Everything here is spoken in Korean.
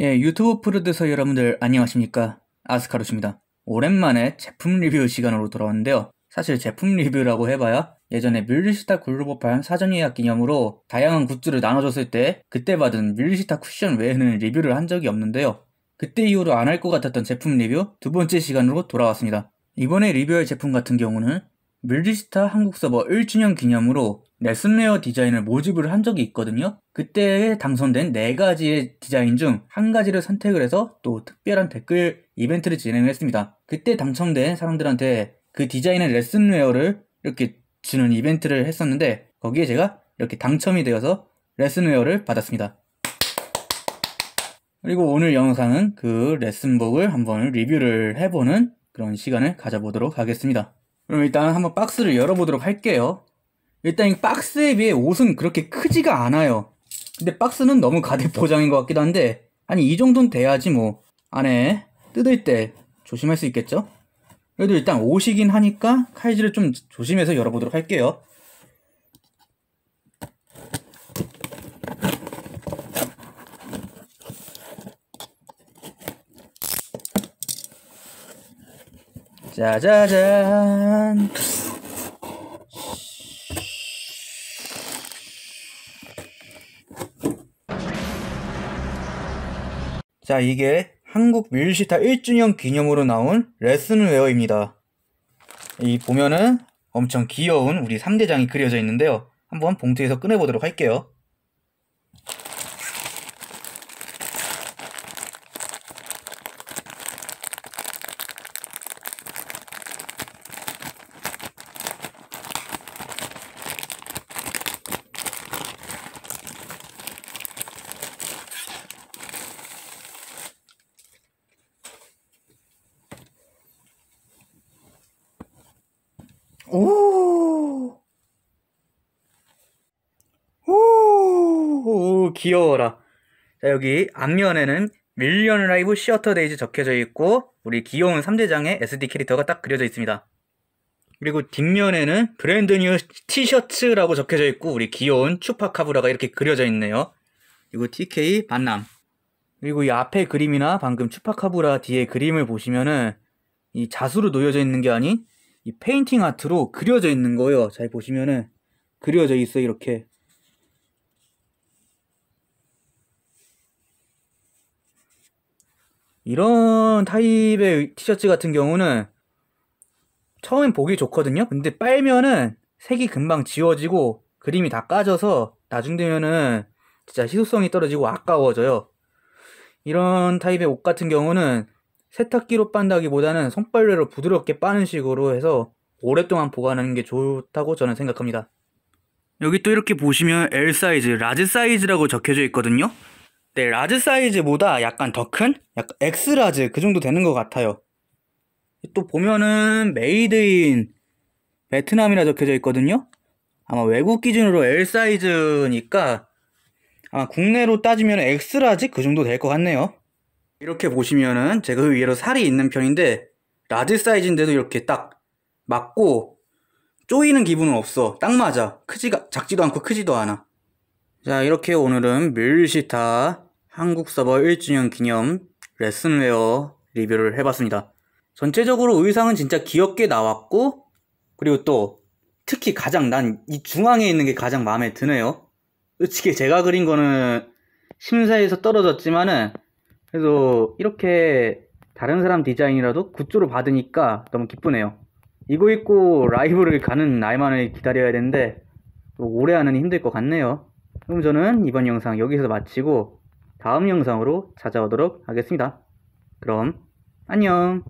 예, 유튜브 프로듀서 여러분들 안녕하십니까. 아스카루스입니다 오랜만에 제품 리뷰 시간으로 돌아왔는데요. 사실 제품 리뷰라고 해봐야 예전에 뮬리시타 글로벌판 사전 예약 기념으로 다양한 굿즈를 나눠줬을 때 그때 받은 뮬리시타 쿠션 외에는 리뷰를 한 적이 없는데요. 그때 이후로 안 할 것 같았던 제품 리뷰 두 번째 시간으로 돌아왔습니다. 이번에 리뷰할 제품 같은 경우는 뮬리스타 한국 서버 1주년 기념으로 레슨웨어 디자인을 모집을 한 적이 있거든요. 그때 당선된 4 가지의 디자인 중 한 가지를 선택을 해서 또 특별한 댓글 이벤트를 진행을 했습니다. 그때 당첨된 사람들한테 그 디자인의 레슨웨어를 이렇게 주는 이벤트를 했었는데 거기에 제가 이렇게 당첨이 되어서 레슨웨어를 받았습니다. 그리고 오늘 영상은 그레슨복을 한번 리뷰를 해보는 그런 시간을 가져보도록 하겠습니다. 그럼 일단 한번 박스를 열어보도록 할게요. 일단 이 박스에 비해 옷은 그렇게 크지가 않아요. 근데 박스는 너무 가득 포장인 것 같기도 한데 아니 이 정도는 돼야지 뭐 안에 뜯을 때 조심할 수 있겠죠? 그래도 일단 옷이긴 하니까 칼질을 좀 조심해서 열어보도록 할게요. 짜자잔. 자, 이게 한국 밀시타 1주년 기념으로 나온 레슨 웨어입니다. 이 보면은 엄청 귀여운 우리 3대장이 그려져 있는데요. 한번 봉투에서 꺼내보도록 할게요. 오, 오, 귀여워라. 자, 여기 앞면에는 밀리언 라이브 시어터데이즈 적혀져 있고 우리 귀여운 3대장의 SD 캐릭터가 딱 그려져 있습니다. 그리고 뒷면에는 브랜드 뉴 티셔츠라고 적혀져 있고 우리 귀여운 추파카브라가 이렇게 그려져 있네요. 그리고 TK 반남. 그리고 이 앞에 그림이나 방금 추파카브라 뒤에 그림을 보시면은 이 자수로 놓여져 있는 게 아닌 이 페인팅 아트로 그려져 있는 거예요. 잘 보시면은 그려져 있어 이렇게. 이런 타입의 티셔츠 같은 경우는 처음엔 보기 좋거든요. 근데 빨면은 색이 금방 지워지고 그림이 다 까져서 나중 되면은 진짜 희소성이 떨어지고 아까워져요. 이런 타입의 옷 같은 경우는 세탁기로 빤다기보다는 손빨래로 부드럽게 빠는 식으로 해서 오랫동안 보관하는 게 좋다고 저는 생각합니다. 여기 또 이렇게 보시면 L 사이즈, 라지 사이즈라고 적혀져 있거든요. 네, 라지 사이즈보다 약간 더 큰? 약간 X 라지 그 정도 되는 것 같아요. 또 보면은 메이드인 베트남이라 적혀져 있거든요. 아마 외국 기준으로 L 사이즈니까 아마 국내로 따지면 X 라지 그 정도 될 것 같네요. 이렇게 보시면은 제가 의외로 그 살이 있는 편인데 라지 사이즈인데도 이렇게 딱 맞고 쪼이는 기분은 없어 딱 맞아 크지가 작지도 않고 크지도 않아 자 이렇게 오늘은 밀시타 한국 서버 1주년 기념 레슨웨어 리뷰를 해봤습니다 전체적으로 의상은 진짜 귀엽게 나왔고 그리고 또 특히 가장 난 이 중앙에 있는 게 가장 마음에 드네요 솔직히 제가 그린 거는 심사에서 떨어졌지만은 그래서 이렇게 다른 사람 디자인이라도 굿즈로 받으니까 너무 기쁘네요. 이거 입고 라이브를 가는 날만을 기다려야 되는데 오래 하는 힘들 것 같네요. 그럼 저는 이번 영상 여기서 마치고 다음 영상으로 찾아오도록 하겠습니다. 그럼 안녕